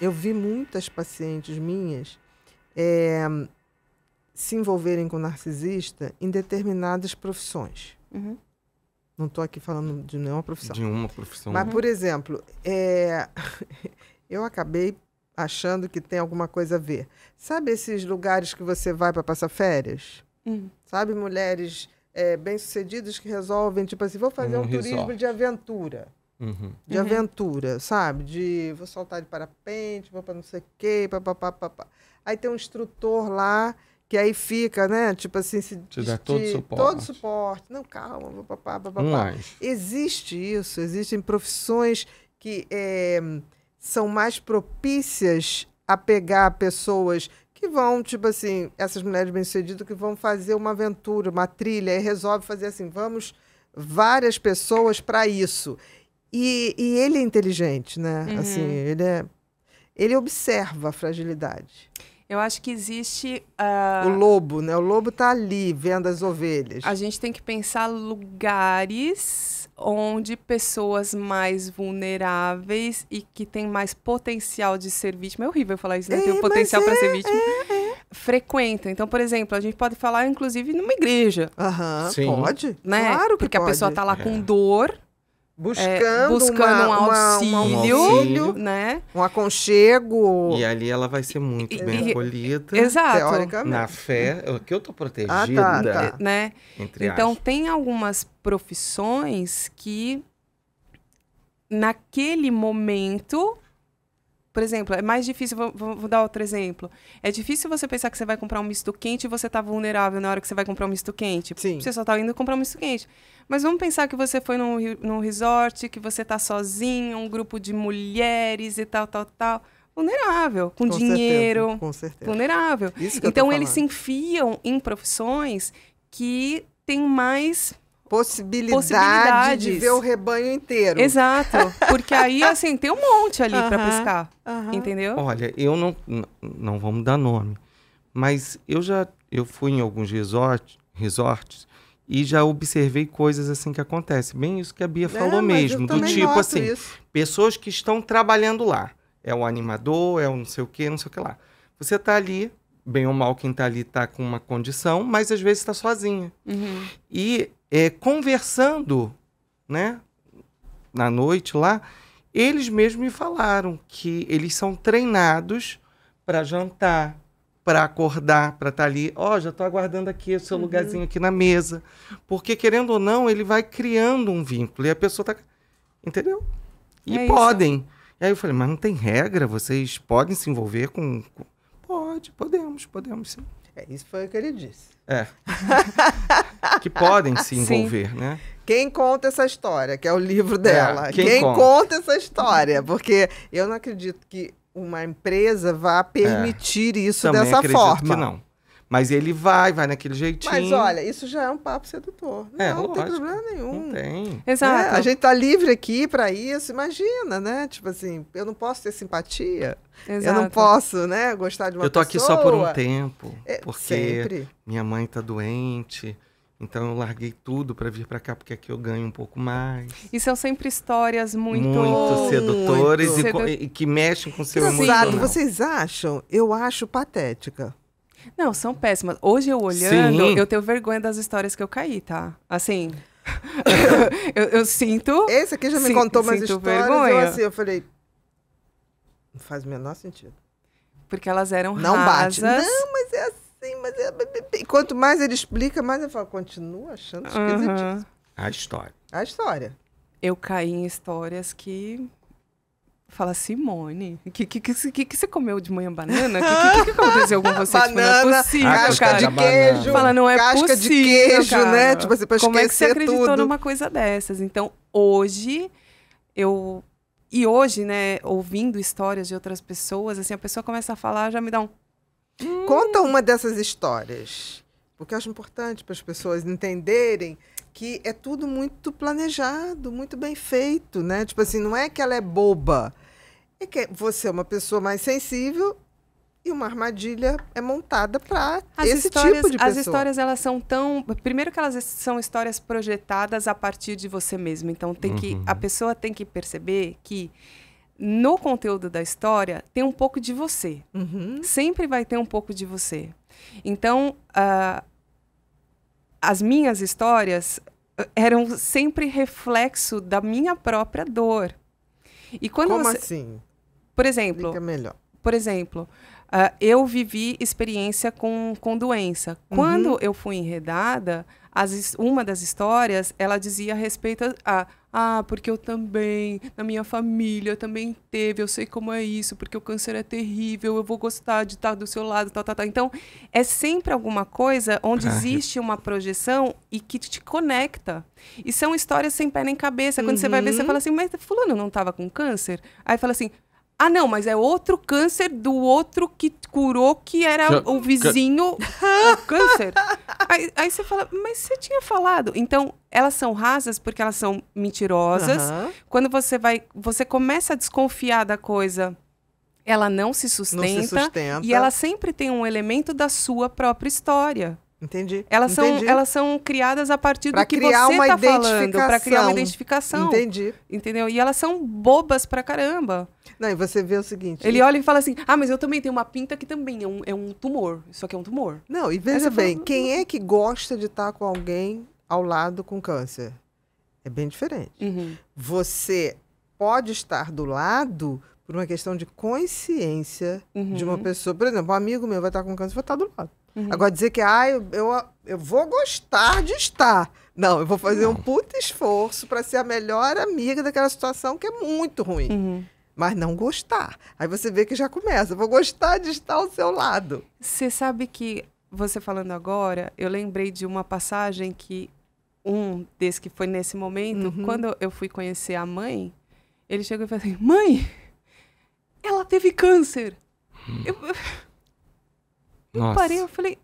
eu vi muitas pacientes minhas é, se envolverem com narcisista em determinadas profissões. Uhum. Não estou aqui falando de nenhuma profissão. De uma profissão. Mas, uhum. por exemplo, é, eu acabei achando que tem alguma coisa a ver. Sabe esses lugares que você vai para passar férias? Uhum. Sabe mulheres é, bem-sucedidas que resolvem, tipo assim, vou fazer um, um turismo de aventura. Uhum. De uhum. aventura, sabe? De vou saltar de parapente, vou para não sei o quê, papapá. Aí tem um instrutor lá que aí fica, né? Tipo assim, se te dá todo suporte. Todo suporte. Não, calma, papapá, papapá. mais. Existe isso, existem profissões que é, são mais propícias a pegar pessoas que vão, tipo assim, essas mulheres bem-sucedidas que vão fazer uma aventura, uma trilha, e resolve fazer assim, vamos várias pessoas para isso. E, e ele é inteligente, né? Uhum. Assim, ele, é, ele observa a fragilidade. Eu acho que existe. Uh... O lobo, né? O lobo está ali, vendo as ovelhas. A gente tem que pensar lugares onde pessoas mais vulneráveis e que têm mais potencial de ser vítima. É horrível falar isso, né? É, tem o potencial é, para ser vítima. É, é. Frequenta. Então, por exemplo, a gente pode falar, inclusive, numa igreja. Aham, uhum, pode. Né? Claro que Porque pode. a pessoa está lá com é. dor buscando, é, buscando uma, um, auxílio, uma, um auxílio, né? Um aconchego. E ali ela vai ser muito e, bem e, acolhida. Exato. Teoricamente. Na fé, que eu estou protegida. Ah, tá, tá. Né? Entre então, tem algumas profissões que, naquele momento, por exemplo, é mais difícil, vou, vou, dar outro exemplo. É difícil você pensar que você vai comprar um misto quente e você está vulnerável na hora que você vai comprar um misto quente. Sim. Você só está indo comprar um misto quente. Mas vamos pensar que você foi num, num resort, que você está sozinho, um grupo de mulheres e tal, tal, tal. Vulnerável, com, com dinheiro. Certeza, com certeza. Vulnerável. então, eles se enfiam em profissões que têm mais Possibilidade, possibilidades. de ver o rebanho inteiro. Exato. Porque aí, assim, tem um monte ali uhum, para pescar. Entendeu? Olha, eu não. Não vamos dar nome. Mas eu já. Eu fui em alguns resort, resorts e já observei coisas assim que acontecem. Bem, isso que a Bia é, falou é, mesmo. Do tipo assim: isso. pessoas que estão trabalhando lá. É o animador, é o não sei o quê, não sei o que lá. Você tá ali, bem ou mal, quem tá ali tá com uma condição, mas às vezes está sozinha. Uhum. E é, conversando, né, na noite lá, eles mesmos me falaram que eles são treinados para jantar, para acordar, para estar tá ali. Ó, oh, já estou aguardando aqui o seu uhum. lugarzinho aqui na mesa. Porque, querendo ou não, ele vai criando um vínculo. E a pessoa está Entendeu? E é podem. Isso. E aí eu falei, mas não tem regra? Vocês podem se envolver com. Pode, podemos, podemos sim. É, isso foi o que ele disse. É. que podem se envolver, sim. né? Quem conta essa história, que é o livro é, dela. É, quem, quem conta? conta? essa história? Porque eu não acredito que uma empresa vá permitir é, isso dessa forma. Que não. Mas ele vai, vai naquele jeitinho. Mas olha, isso já é um papo sedutor. É, não, não tem problema nenhum. Não tem. Exato. É, a gente tá livre aqui para isso, imagina, né? Tipo assim, eu não posso ter simpatia. Exato. Eu não posso, né, gostar de uma pessoa. Eu tô pessoa. aqui só por um tempo, é, porque Sempre. minha mãe tá doente. Então eu larguei tudo para vir para cá porque aqui eu ganho um pouco mais. E são sempre histórias muito muito sedutores muito. E, Sedu... e, que mexem com o seu Exato. emocional. Vocês acham? Eu acho patética. Não, são péssimas. Hoje eu olhando, Sim. eu tenho vergonha das histórias que eu caí, tá? Assim. eu, eu, sinto. Esse aqui já me sinto, contou umas histórias. Vergonha. Eu, assim, eu falei. Não faz o menor sentido. Porque elas eram Não rasas. bate. Não, mas é assim, mas é. E quanto mais ele explica, mais eu falo, continua achando esquisitíssimo. Uhum. A história. A história. Eu caí em histórias que Fala, Simone, o que, que, que, que, você comeu de manhã? Banana? O que, aconteceu com você? Banana, tipo, não é possível, casca cara. de queijo. Fala, não é casca possível, de queijo, né? cara. né? Tipo assim, pra Como é que você acreditou tudo? numa coisa dessas? Então, hoje, eu... E hoje, né, ouvindo histórias de outras pessoas, assim, a pessoa começa a falar, já me dá um... Hum. Conta uma dessas histórias. Porque eu acho importante para as pessoas entenderem que é tudo muito planejado, muito bem feito, né? Tipo assim, não é que ela é boba é que você é uma pessoa mais sensível e uma armadilha é montada para esse tipo de pessoa. As histórias elas são tão, primeiro que elas são histórias projetadas a partir de você mesmo. Então tem uhum. que a uhum. pessoa tem que perceber que no conteúdo da história tem um pouco de você. Uhum. Sempre vai ter um pouco de você. Então uh, as minhas histórias eh, eram sempre reflexo da minha própria dor. E quando Como você... assim? Por exemplo. Explica melhor. Por exemplo, uh, eu vivi experiência com, com doença. Uhum. Quando eu fui enredada, as, uma das histórias, ela dizia a respeito a, ah, porque eu também, na minha família, eu também teve, eu sei como é isso, porque o câncer é terrível, eu vou gostar de estar do seu lado, tal, tal, tal. Então, é sempre alguma coisa onde existe uma projeção e que te conecta. E são histórias sem pé nem cabeça. Quando uhum. você vai ver, você uhum. fala assim, mas fulano não estava com câncer? Aí fala assim, ah, não, mas é outro câncer do outro que curou, que era o vizinho ca... câncer. aí, aí, você fala, mas você tinha falado. Então, elas são rasas porque elas são mentirosas. Uhum. Quando você vai, você começa a desconfiar da coisa, ela não se, sustenta, não se sustenta. E ela sempre tem um elemento da sua própria história. Entendi. Elas são, Entendi. elas são criadas a partir pra do que você está falando, para criar uma identificação. Entendi. Entendeu? E elas são bobas pra caramba. Não, e você vê o seguinte. Ele olha e fala assim: ah, mas eu também tenho uma pinta que também é um, é um tumor. Isso aqui é um tumor. Não, e veja Essa bem: quem é que gosta de estar tá com alguém ao lado com câncer? É bem diferente. Uhum. Você pode estar do lado por uma questão de consciência uhum. de uma uhum. pessoa. Por exemplo, um amigo meu vai estar tá com câncer, vai estar tá do lado. Uhum. Agora, dizer que, ah, eu, eu, vou gostar de estar. Não, eu vou fazer não. um puta esforço para ser a melhor amiga daquela situação que é muito ruim. Uhum. Mas não gostar. Aí você vê que já começa. Eu vou gostar de estar ao seu lado. Você sabe que, você falando agora, eu lembrei de uma passagem que um desse que foi nesse momento, uhum. quando eu fui conhecer a mãe, ele chegou e falou assim: Mãe, ela teve câncer. Hum. Eu eu parei, eu falei.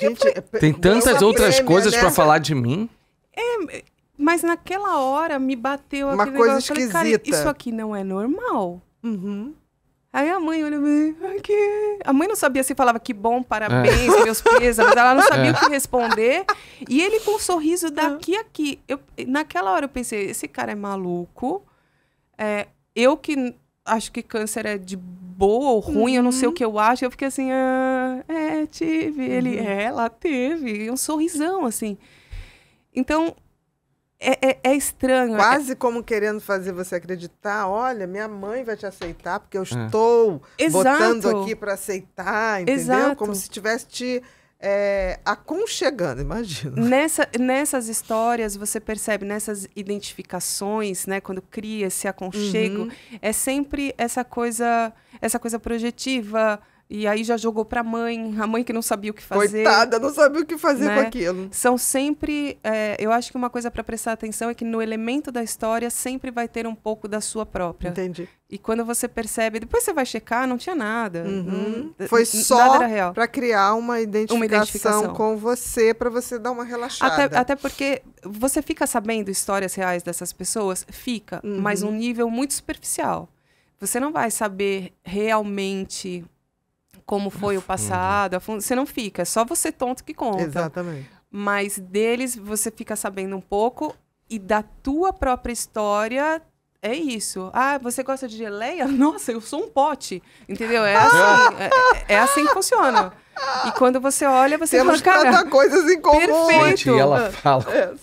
Gente, é Tem tantas outras coisas pra né? falar de mim. É, mas naquela hora me bateu Uma aquele coisa negócio. Eu falei, cara, isso aqui não é normal. Uhum. Aí a mãe olhou e falou, "Ai, que-" A mãe não sabia se falava que bom, parabéns, é. meus mas Ela não sabia é. o que responder. E ele com um sorriso daqui a aqui. Eu, naquela hora eu pensei, esse cara é maluco. É, eu que acho que câncer é de boa ou ruim, eu não sei o uhum. que eu acho. Eu fiquei assim, ah, é, tive. Uhum. Ele, é, ela teve. Um sorrisão, assim. Então, é, é, é, estranho. Quase é... como querendo fazer você acreditar, olha, minha mãe vai te aceitar, porque eu é. estou botando aqui para aceitar, entendeu? Exato. Como se estivesse te é, aconchegando, imagina. Nessa, nessas histórias, você percebe, nessas identificações, né, quando cria esse aconchego, uhum. é sempre essa coisa, essa coisa projetiva, e aí já jogou para a mãe, a mãe que não sabia o que fazer. Coitada, não sabia o que fazer né? com aquilo. São sempre, é, eu acho que uma coisa para prestar atenção é que no elemento da história sempre vai ter um pouco da sua própria. Entendi. E quando você percebe, depois você vai checar, não tinha nada. Uhum. Não, Foi só para criar uma identificação, uma identificação, com você, para você dar uma relaxada. Até, até, porque você fica sabendo histórias reais dessas pessoas? Fica, uhum. mas um nível muito superficial. Você não vai saber realmente como foi o uhum. passado, você não fica, é só você tonto que conta. Exatamente. Mas deles você fica sabendo um pouco e da tua própria história é isso. Ah, você gosta de geleia? Nossa, eu sou um pote. Entendeu? É assim, é, é, é assim que funciona. E quando você olha, você Temos fala, cara... coisas em comum. Perfeito. Gente, e ela fala. É,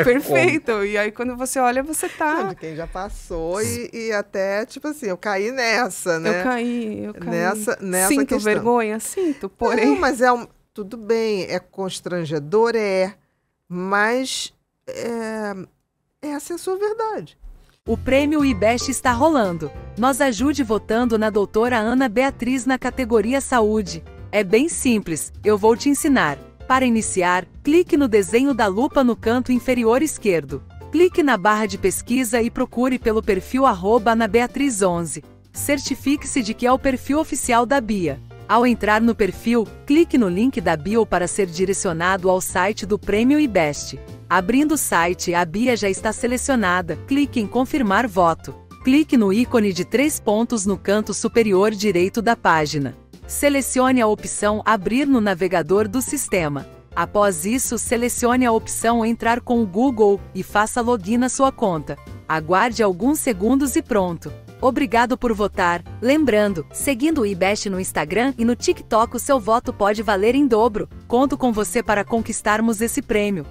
é perfeito. Como? E aí, quando você olha, você tá... De quem já passou e, e, até, tipo assim, eu caí nessa, né? Eu caí, eu caí. Nessa, nessa sinto questão. vergonha? Sinto, porém... Não, mas é... Um... Tudo bem, é constrangedor, é. Mas é, essa é a sua verdade. O prêmio IBEST está rolando. Nos ajude votando na doutora Ana Beatriz na categoria Saúde. É bem simples, eu vou te ensinar. Para iniciar, clique no desenho da lupa no canto inferior esquerdo. Clique na barra de pesquisa e procure pelo perfil anabeatriz11. Certifique-se de que é o perfil oficial da Bia. Ao entrar no perfil, clique no link da bio para ser direcionado ao site do Prêmio IBEST. Abrindo o site, a Bia já está selecionada. Clique em Confirmar voto. Clique no ícone de três pontos no canto superior direito da página. Selecione a opção Abrir no navegador do sistema. Após isso, selecione a opção Entrar com o Google e faça login na sua conta. Aguarde alguns segundos e pronto. Obrigado por votar. Lembrando, seguindo o IBEST no Instagram e no TikTok, o seu voto pode valer em dobro. Conto com você para conquistarmos esse prêmio.